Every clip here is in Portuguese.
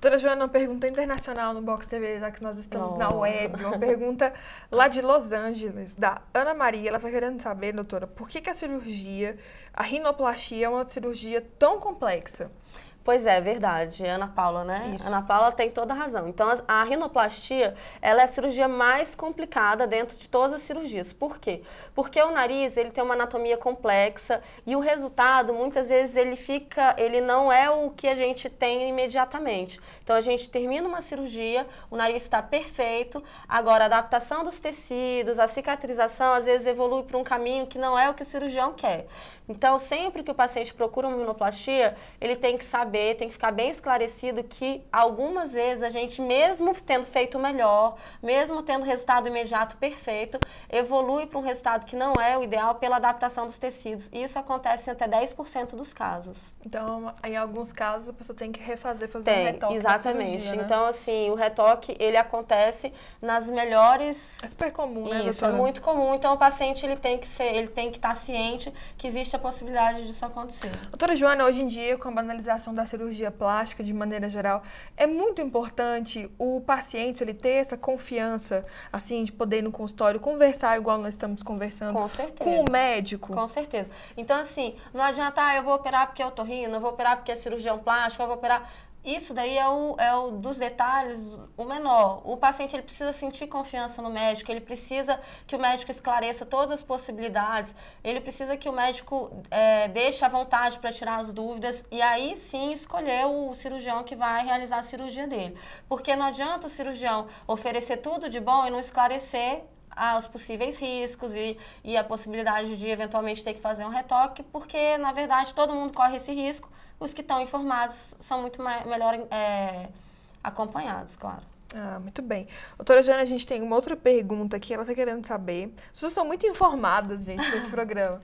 Doutora Joana, uma pergunta internacional no Box TV, já que nós estamos na web. Uma pergunta lá de Los Angeles, da Ana Maria. Ela está querendo saber, doutora, por que, que a cirurgia, a rinoplastia é uma cirurgia tão complexa? Pois é, verdade. Ana Paula, né? Isso. Ana Paula tem toda a razão. Então, a rinoplastia, ela é a cirurgia mais complicada dentro de todas as cirurgias. Por quê? Porque o nariz, ele tem uma anatomia complexa e o resultado, muitas vezes, ele fica, ele não é o que a gente tem imediatamente. Então, a gente termina uma cirurgia, o nariz está perfeito, agora a adaptação dos tecidos, a cicatrização, às vezes evolui para um caminho que não é o que o cirurgião quer. Então, sempre que o paciente procura uma rinoplastia, ele tem que saber saber, tem que ficar bem esclarecido que algumas vezes a gente, mesmo tendo feito melhor, mesmo tendo resultado imediato perfeito, evolui para um resultado que não é o ideal pela adaptação dos tecidos. E isso acontece em até 10% dos casos. Então, em alguns casos, a pessoa tem que refazer, fazer tem, um retoque. Exatamente. Cirurgia, né? Então, assim, o retoque, ele acontece nas melhores... É super comum, isso, né, Isso, é muito comum. Então, o paciente, ele tem que ser, ele tem que estar ciente que existe a possibilidade disso acontecer. Doutora Joana, hoje em dia, com a banalização da cirurgia plástica de maneira geral, é muito importante o paciente ele ter essa confiança, assim, de poder ir no consultório conversar igual nós estamos conversando com, certeza. com o médico. Com certeza. Então, assim, não adianta, ah, eu vou operar porque é otorrino, eu vou operar porque é cirurgião plástico, eu vou operar... Isso daí é o, é o dos detalhes, o menor. O paciente ele precisa sentir confiança no médico, ele precisa que o médico esclareça todas as possibilidades, ele precisa que o médico é, deixe à vontade para tirar as dúvidas e aí sim escolher o cirurgião que vai realizar a cirurgia dele. Porque não adianta o cirurgião oferecer tudo de bom e não esclarecer aos possíveis riscos e, e a possibilidade de eventualmente ter que fazer um retoque, porque na verdade todo mundo corre esse risco os que estão informados são muito mais, melhor é, acompanhados, claro. Ah, muito bem. Doutora Jana, a gente tem uma outra pergunta aqui, ela está querendo saber. Vocês estão muito informadas, gente, desse programa.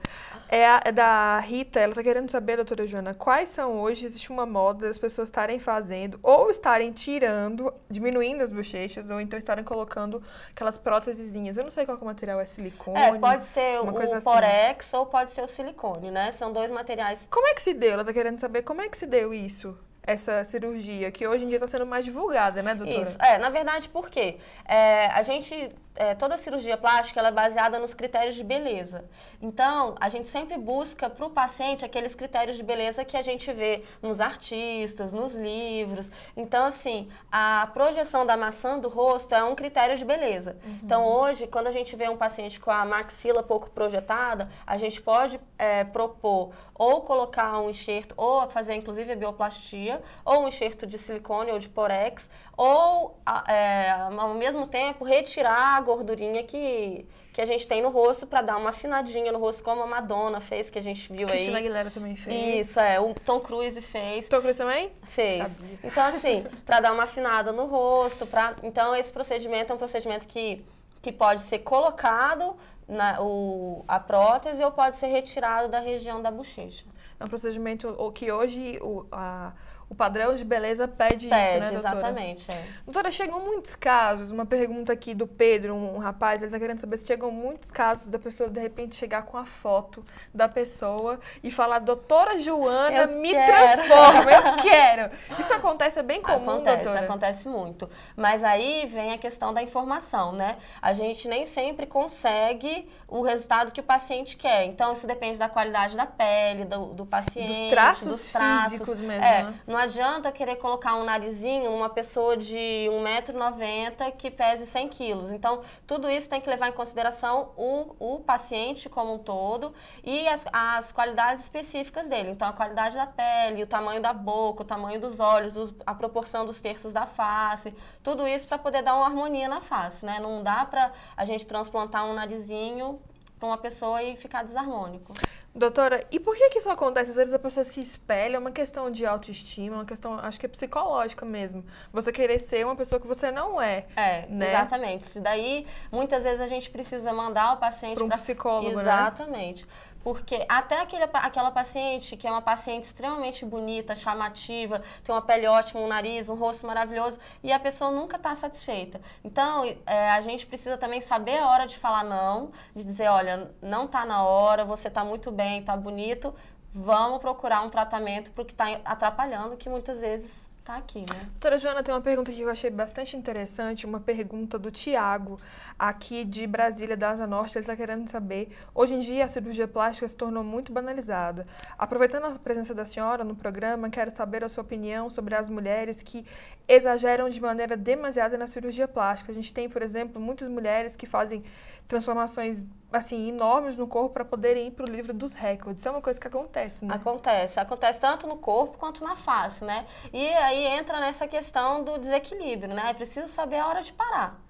É, a, é, da Rita, ela está querendo saber, doutora Jana, quais são hoje, existe uma moda das pessoas estarem fazendo ou estarem tirando, diminuindo as bochechas, ou então estarem colocando aquelas prótesezinhas. Eu não sei qual é o material, é silicone? É, pode ser o assim. porex ou pode ser o silicone, né? São dois materiais. Como é que se deu? Ela está querendo saber como é que se deu isso essa cirurgia, que hoje em dia está sendo mais divulgada, né, doutora? Isso, é, na verdade, por quê? É, a gente é, toda cirurgia plástica é baseada nos critérios de beleza. Então, a gente sempre busca para o paciente aqueles critérios de beleza que a gente vê nos artistas, nos livros. Então, assim, a projeção da maçã do rosto é um critério de beleza. Uhum. Então, hoje, quando a gente vê um paciente com a maxila pouco projetada, a gente pode é, propor ou colocar um enxerto, ou fazer inclusive a bioplastia, ou um enxerto de silicone ou de porex, ou, é, ao mesmo tempo, retirar gordurinha que, que a gente tem no rosto para dar uma afinadinha no rosto, como a Madonna fez, que a gente viu Cristina aí. Cristina Aguilera também fez. Isso, é. O Tom Cruise fez. Tom Cruise também? Fez. Sabia. Então, assim, para dar uma afinada no rosto, pra... Então, esse procedimento é um procedimento que, que pode ser colocado na, o, a prótese ou pode ser retirado da região da bochecha. É um procedimento que hoje o, a o padrão de beleza pede, pede isso, né, doutora? exatamente. É. Doutora, chegam muitos casos, uma pergunta aqui do Pedro, um, rapaz, ele está querendo saber se chegam muitos casos da pessoa, de repente, chegar com a foto da pessoa e falar, doutora Joana, eu me quero. transforma, eu quero. Isso acontece, é bem comum, acontece, doutora? Acontece, muito. Mas aí vem a questão da informação, né? A gente nem sempre consegue o resultado que o paciente quer. Então, isso depende da qualidade da pele, do, do paciente, dos traços, dos traços físicos mesmo, é, né? Não adianta querer colocar um narizinho numa pessoa de 1,90m que pese 100 quilos. Então, tudo isso tem que levar em consideração o, o paciente como um todo e as, as qualidades específicas dele. Então, a qualidade da pele, o tamanho da boca, o tamanho dos olhos, a proporção dos terços da face, tudo isso para poder dar uma harmonia na face, né? Não dá para a gente transplantar um narizinho para uma pessoa e ficar desarmônico. Doutora, e por que, que isso acontece? Às vezes a pessoa se espelha, é uma questão de autoestima, é uma questão, acho que é psicológica mesmo. Você querer ser uma pessoa que você não é. É, né? exatamente. Daí, muitas vezes a gente precisa mandar o paciente para um pra... psicólogo, né? Exatamente. Né? Porque até aquele, aquela paciente, que é uma paciente extremamente bonita, chamativa, tem uma pele ótima, um nariz, um rosto maravilhoso, e a pessoa nunca está satisfeita. Então, é, a gente precisa também saber a hora de falar não, de dizer, olha, não está na hora, você está muito bem, está bonito, vamos procurar um tratamento para o que está atrapalhando, que muitas vezes tá aqui, né? Doutora Joana, tem uma pergunta que eu achei bastante interessante, uma pergunta do Tiago, aqui de Brasília, da Asa Norte, ele está querendo saber, hoje em dia a cirurgia plástica se tornou muito banalizada. Aproveitando a presença da senhora no programa, quero saber a sua opinião sobre as mulheres que exageram de maneira demasiada na cirurgia plástica. A gente tem, por exemplo, muitas mulheres que fazem transformações assim, enormes no corpo para poderem ir para o livro dos recordes. Isso é uma coisa que acontece, né? Acontece. Acontece tanto no corpo quanto na face, né? E aí entra nessa questão do desequilíbrio, né? É preciso saber a hora de parar.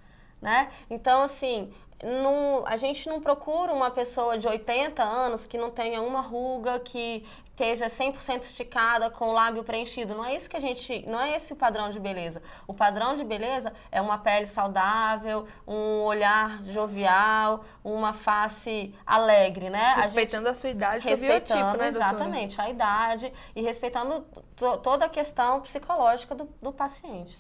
Né? Então, assim, não, a gente não procura uma pessoa de 80 anos que não tenha uma ruga, que esteja 100% esticada, com o lábio preenchido. Não é isso que a gente, não é esse o padrão de beleza. O padrão de beleza é uma pele saudável, um olhar jovial, uma face alegre, né? Respeitando a, gente, a sua idade, respeitando, seu biotipo, né, Exatamente, a idade e respeitando to, toda a questão psicológica do, do paciente.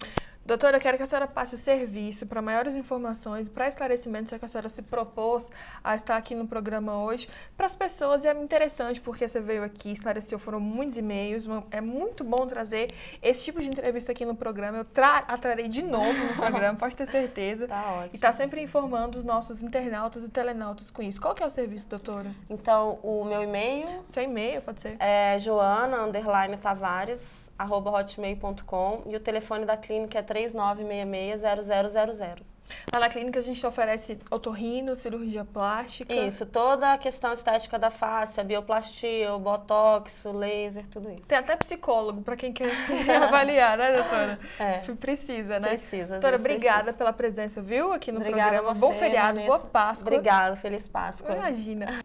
Doutora, eu quero que a senhora passe o serviço para maiores informações, para esclarecimentos, já que a senhora se propôs a estar aqui no programa hoje. Para as pessoas é interessante, porque você veio aqui, esclareceu, foram muitos e-mails. É muito bom trazer esse tipo de entrevista aqui no programa. Eu tra a trarei de novo no programa, pode ter certeza. Tá ótimo. E está sempre informando os nossos internautas e telenautas com isso. Qual que é o serviço, doutora? Então, o meu e-mail... Seu e-mail, pode ser. É joana, underline, tavares hotmail.com e o telefone da clínica é 3966-0000. Lá tá na clínica a gente oferece otorrino, cirurgia plástica. Isso, toda a questão estética da face, a bioplastia, o botox, o laser, tudo isso. Tem até psicólogo para quem quer se avaliar, né, doutora? É. Precisa, né? Precisa. Doutora, obrigada precisa. pela presença, viu, aqui no obrigada programa. Você, Bom feriado, Vanessa. boa Páscoa. Obrigada, feliz Páscoa. Imagina.